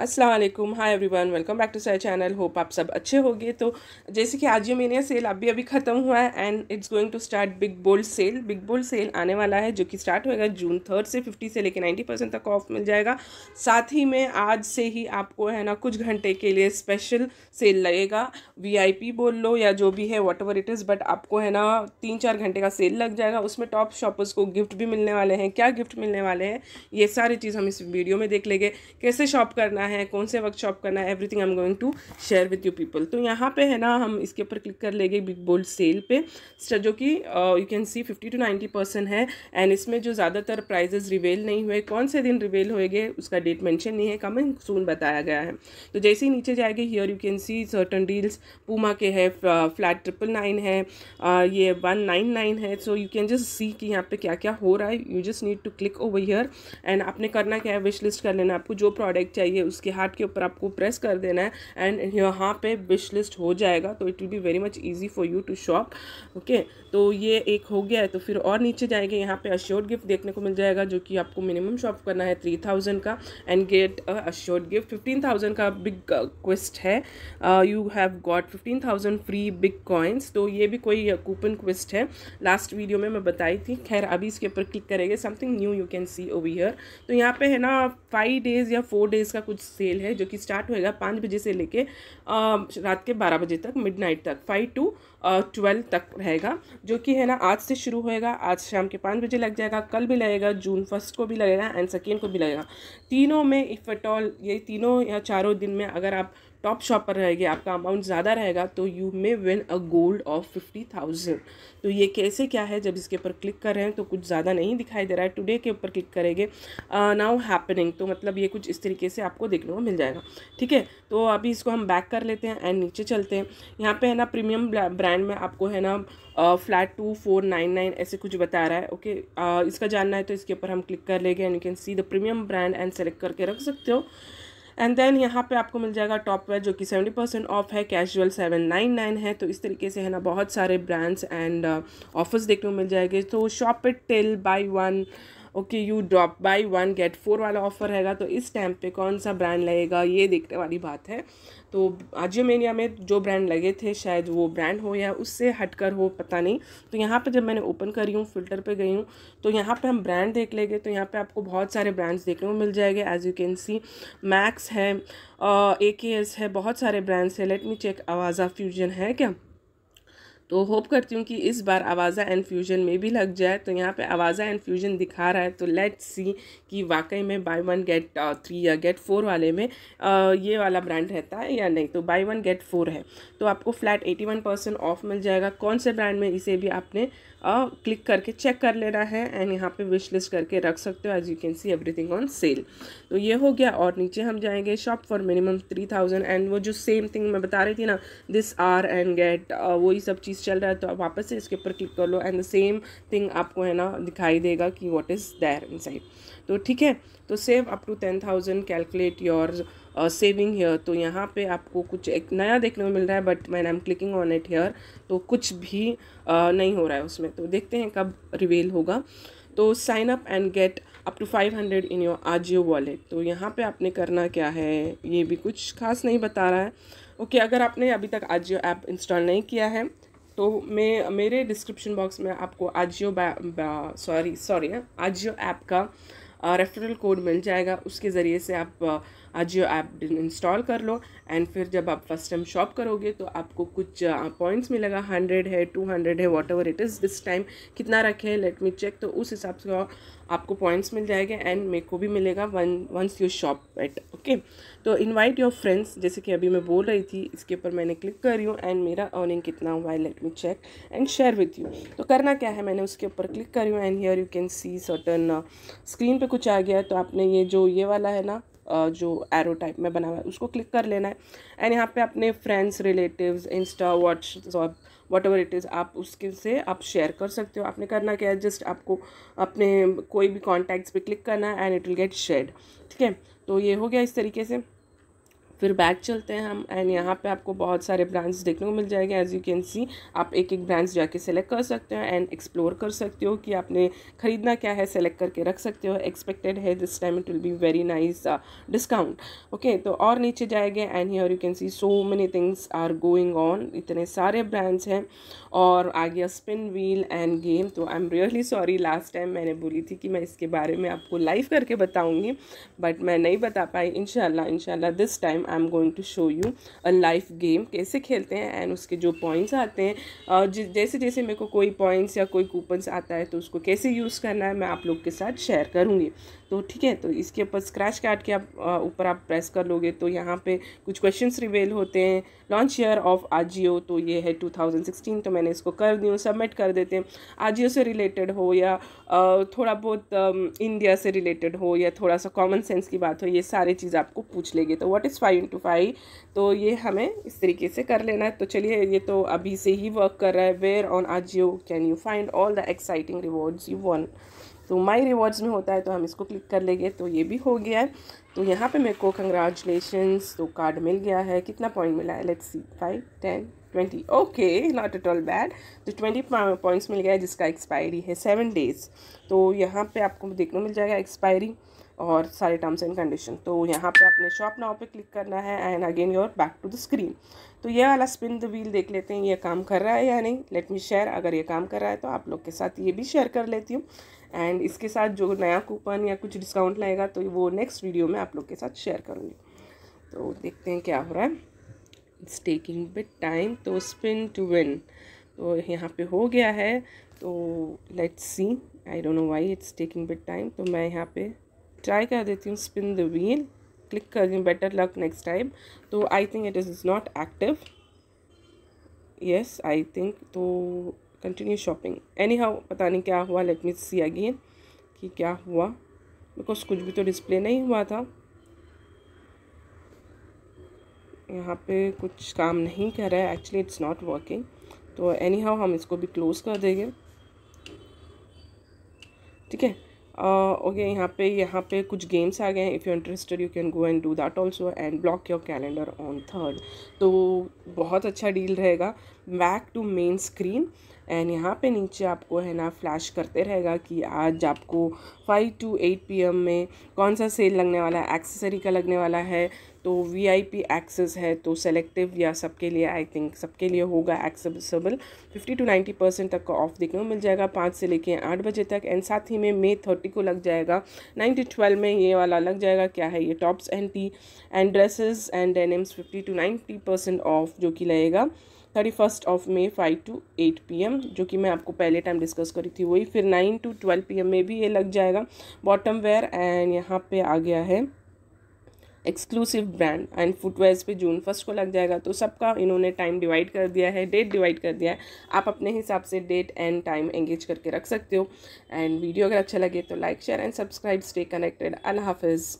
Aslam hi everyone welcome back to sir channel hope आप सब अच्छे होंगे तो जैसे कि आज यहाँ सेल अभी अभी ख़त्म हुआ है and it's going to start big bold sale big bold sale आने वाला है जो कि स्टार्ट होएगा जून थर्ड से फिफ्टी से लेकर नाइन्टी परसेंट तक ऑफ मिल जाएगा साथ ही में आज से ही आपको है ना कुछ घंटे के लिए स्पेशल सेल लगेगा वी बोल लो या जो भी है what ever it is but आपको है ना तीन चार घंटे का सेल लग जाएगा उसमें टॉप शॉपर्स को गिफ्ट भी मिलने वाले हैं क्या गिफ्ट मिलने वाले हैं ये सारी चीज़ हम इस वीडियो में देख लेंगे कैसे शॉप करना करना है कौन से वर्कशॉप करना है everything I am going to share with you people तो यहाँ पे है ना हम इसके ऊपर क्लिक कर लेंगे बिग बोल्ड सेल पे जो कि you can see fifty to ninety percent है एंड इसमें जो ज़्यादातर प्राइजेज रिवेल नहीं हुए कौन से दिन रिवेल होएगे उसका डेट मैंशन नहीं है कमिंग सून बताया गया है तो जैसे ही नीचे जाएगी here you can see certain deals Puma के है फ्लैट ट्रिपल नाइन है uh, ये वन नाइन नाइन है so you can just see कि यहाँ पे क्या क्या हो रहा है you just need to click over here and आपने करना क्या है विश लिस्ट कर लेना आपको जो प्रोडक्ट चाहिए उसके हार्ट के ऊपर आपको प्रेस कर देना है एंड यहाँ पे विश लिस्ट हो जाएगा तो it will be very much easy for you to shop okay तो ये एक हो गया है तो फिर और नीचे जाएंगे यहाँ पे अश्योर्ड गिफ्ट देखने को मिल जाएगा जो कि आपको मिनिमम शॉप करना है थ्री थाउजेंड का and get assured gift fifteen thousand का बिग क्विस्ट uh, है you have got fifteen thousand free big coins तो ये भी कोई कूपन uh, क्विस्ट है लास्ट वीडियो में मैं बताई थी खैर अभी इसके ऊपर क्लिक करेंगे something new you can see over here तो यहाँ पे है ना फाइव डेज़ या फोर डेज़ का कुछ सेल है जो कि स्टार्ट होएगा पाँच बजे से लेके रात के बारह बजे तक मिडनाइट तक फाइव टू ट्वेल्व तक रहेगा जो कि है ना आज से शुरू होएगा आज शाम के पाँच बजे लग जाएगा कल भी लगेगा जून फर्स्ट को भी लगेगा एंड सेकेंड को भी लगेगा तीनों में इफ़ एट ऑल ये तीनों या चारों दिन में अगर आप टॉप शॉप पर रहेगी आपका अमाउंट ज़्यादा रहेगा तो you may win a gold off fifty thousand तो ये कैसे क्या है जब इसके ऊपर क्लिक कर रहे हैं तो कुछ ज़्यादा नहीं दिखाई दे रहा है टुडे के ऊपर क्लिक करेंगे नाउ uh, हैपनिंग तो मतलब ये कुछ इस तरीके से आपको देखने को मिल जाएगा ठीक है तो अभी इसको हम बैक कर लेते हैं एंड नीचे चलते हैं यहाँ पर है ना प्रीमियम ब्रांड में आपको है ना flat two four nine nine ऐसे कुछ बता रहा है ओके okay? uh, इसका जानना है तो इसके ऊपर हम क्लिक कर लेंगे and you can see the premium brand and select करके रख सकते हो एंड देन यहाँ पे आपको मिल जाएगा टॉप वेयर जो कि सेवेंटी परसेंट ऑफ है कैजुअल सेवन नाइन नाइन है तो इस तरीके से है ना बहुत सारे ब्रांड्स एंड ऑफर्स देखने को मिल जाएंगे तो shop it till buy one okay you drop buy one get four वाला ऑफर रहेगा तो इस टाइम पे कौन सा ब्रांड लगेगा ये देखने वाली बात है तो आजियोमेनिया में जो ब्रांड लगे थे शायद वो ब्रांड हो या उससे हटकर हो पता नहीं तो यहाँ पे जब मैंने ओपन करी हूँ फिल्टर पे गई हूँ तो यहाँ पे हम ब्रांड देख लेंगे तो यहाँ पे आपको बहुत सारे ब्रांड्स देखने को मिल जाएंगे as you can see Max है ए के एस है बहुत सारे ब्रांड्स है लेट मी चेक आवाज़ा फ्यूजन है क्या तो होप करती हूँ कि इस बार आवाज़ा एंड फ्यूजन में भी लग जाए तो यहाँ पे आवाज़ा एंड फ्यूजन दिखा रहा है तो लेट सी कि वाकई में बाई वन गेट थ्री या गेट फोर वाले में आ, uh, ये वाला ब्रांड रहता है या नहीं तो बाई वन गेट फोर है तो आपको flat eighty one percent off मिल जाएगा कौन से ब्रांड में इसे भी आपने आ, uh, क्लिक करके चेक कर लेना है एंड यहाँ पे विश लिस्ट करके रख सकते हो as you can see everything on sale तो ये हो गया और नीचे हम जाएंगे shop for minimum three thousand and वो जो सेम थिंग मैं बता रही थी ना दिस आर एंड गेट वही सब चीज़ चीज़ चल रहा है तो आप वापस से इसके ऊपर क्लिक कर लो एंड द सेम थिंग आपको है ना दिखाई देगा कि वॉट इज़ देयर इनसाइड तो ठीक है तो save up to ten thousand calculate your saving here तो यहाँ पे आपको कुछ एक नया देखने को मिल रहा है but man I am clicking on it here तो कुछ भी uh, नहीं हो रहा है उसमें तो देखते हैं कब रिवेल होगा तो sign up and get up to five hundred in your AJIO wallet तो यहाँ पे आपने करना क्या है ये भी कुछ खास नहीं बता रहा है ओके okay, अगर आपने अभी तक आजियो ऐप इंस्टॉल नहीं किया है तो मैं मेरे डिस्क्रिप्शन बॉक्स में आपको AJIO sorry sorry AJIO app का रेफरल कोड मिल जाएगा उसके ज़रिए से आप आज ये ऐप इंस्टॉल कर लो एंड फिर जब आप फर्स्ट टाइम शॉप करोगे तो आपको कुछ पॉइंट्स uh, मिलेगा हंड्रेड है टू हंड्रेड है what ever it this time टाइम कितना रखे हैं लेट मी चेक तो उस हिसाब से आपको पॉइंट्स मिल जाएंगे एंड मेरे को भी मिलेगा one once you shop at okay तो इनवाइट योर फ्रेंड्स जैसे कि अभी मैं बोल रही थी इसके ऊपर मैंने क्लिक करी हूँ एंड मेरा अर्निंग कितना हुआ है let me check and share with you तो करना क्या है मैंने उसके ऊपर क्लिक करी हूँ and here you can see certain screen पे कुछ आ गया है तो आपने ये जो ये वाला है ना जो एरो टाइप में बना हुआ है उसको क्लिक कर लेना है एंड यहाँ पे अपने friends relatives insta whats whatever it is आप उसके से आप शेयर कर सकते हो आपने करना क्या है जस्ट आपको अपने कोई भी कॉन्टैक्ट्स पे क्लिक करना है and it will get share ठीक है तो ये हो गया इस तरीके से फिर बैक चलते हैं हम एंड यहाँ पे आपको बहुत सारे ब्रांड्स देखने को मिल जाएंगे एज यू कैन सी आप एक एक ब्रांड्स जाके सेलेक्ट कर सकते हो एंड एक्सप्लोर कर सकते हो कि आपने ख़रीदना क्या है सेलेक्ट करके रख सकते हो एक्सपेक्टेड है this time it will be very nice discount okay तो और नीचे जाएंगे and here you can see so many things are going on इतने सारे ब्रांड्स हैं और आ गया स्पिन व्हील एंड गेम तो I am really sorry last time मैंने बोली थी कि मैं इसके बारे में आपको लाइव करके बताऊँगी बट मैं नहीं बता पाई इन इनशाला this time game I am going to show you a life game कैसे खेलते हैं एंड उसके जो पॉइंट्स आते हैं और जैसे जैसे मेरे को कोई पॉइंट्स या कोई कूपन्स आता है तो उसको कैसे यूज़ करना है मैं आप लोग के साथ शेयर करूँगी तो ठीक है तो इसके ऊपर स्क्रैच कार्ड के आप ऊपर आप प्रेस कर लोगे तो यहाँ पे कुछ क्वेश्चंस रिवेल होते हैं लॉन्च ईयर ऑफ आजियो तो ये है 2016 तो मैंने इसको कर दी हूँ सबमिट कर देते हैं आजियो से रिलेटेड हो या थोड़ा बहुत इंडिया से रिलेटेड हो या थोड़ा सा कॉमन सेंस की बात हो ये सारी चीज़ आपको पूछ लेगी तो what is five into five तो ये हमें इस तरीके से कर लेना है तो चलिए ये तो अभी से ही वर्क कर रहा है where on you can you find all the exciting rewards you won तो माई रिवॉर्ड्स में होता है तो हम इसको क्लिक कर लेंगे तो ये भी हो गया है तो यहाँ पे मेरे को कंग्रेचुलेशन तो कार्ड मिल गया है कितना पॉइंट मिला है let's see five ten twenty okay not at all bad तो ट्वेंटी पॉइंट्स मिल गया जिसका एक्सपायरी है सेवन डेज़ तो यहाँ पे आपको देखने मिल जाएगा एक्सपायरी और सारे टर्म्स एंड कंडीशन तो यहाँ पे आपने शॉप नाव पे क्लिक करना है and again your back to the screen तो ये वाला स्पिन द व्हील देख लेते हैं ये काम कर रहा है या नहीं लेट मी शेयर अगर ये काम कर रहा है तो आप लोग के साथ ये भी शेयर कर लेती हूँ एंड इसके साथ जो नया कूपन या कुछ डिस्काउंट लगेगा तो वो नेक्स्ट वीडियो में आप लोग के साथ शेयर करूँगी तो देखते हैं क्या हो रहा है इट्स टेकिंग बिट टाइम तो स्पिन टू विन तो यहाँ पे हो गया है तो let's see I don't know why it's taking bit time तो मैं यहाँ पे ट्राई कर देती हूँ स्पिन द व्हील क्लिक कर दी हूँ बेटर लक नेक्स्ट टाइम तो I think it is not active yes I think तो कंटिन्यू शॉपिंग एनी हाउ पता नहीं क्या हुआ लेट मी सी अगेन कि क्या हुआ बिकॉज कुछ भी तो डिस्प्ले नहीं हुआ था यहाँ पे कुछ काम नहीं कर रहा है एक्चुअली इट्स नॉट वर्किंग तो एनी हाउ हम इसको भी क्लोज़ कर देंगे ठीक है ओके uh, यहाँ पे यहाँ पे कुछ गेम्स आ गए हैं if you interested you can go and do that also and block your calendar on third तो बहुत अच्छा डील रहेगा back to main screen and यहाँ पे नीचे आपको है ना फ्लैश करते रहेगा कि आज आपको फाइव टू एट पी में कौन सा सेल लगने वाला है एक्सेसरी का लगने वाला है तो वी आई पी एक्सेस है तो सेलेक्टिव या सबके लिए आई थिंक सबके लिए होगा accessible fifty to ninety percent तक का ऑफ देखने को मिल जाएगा पाँच से लेके आठ बजे तक एंड साथ ही में मे थर्टी को लग जाएगा नाइन टू ट्वेल्व में ये वाला लग जाएगा क्या है ये tops and tee and dresses and denims fifty to ninety percent off जो कि लगेगा thirty first of May five to eight PM एम जो कि मैं आपको पहले टाइम डिस्कस करी थी वही फिर नाइन टू ट्वेल्व पी एम में भी ये लग जाएगा बॉटम वेयर एंड यहाँ पे आ गया है एक्सक्लूसिव ब्रांड एंड फुटवेयर्स पे जून फर्स्ट को लग जाएगा तो सबका इन्होंने टाइम डिवाइड कर दिया है डेट डिवाइड कर दिया है आप अपने हिसाब से डेट एंड टाइम एंगेज करके रख सकते हो एंड वीडियो अगर अच्छा लगे तो like share and subscribe stay connected अल्लाह हाफिज़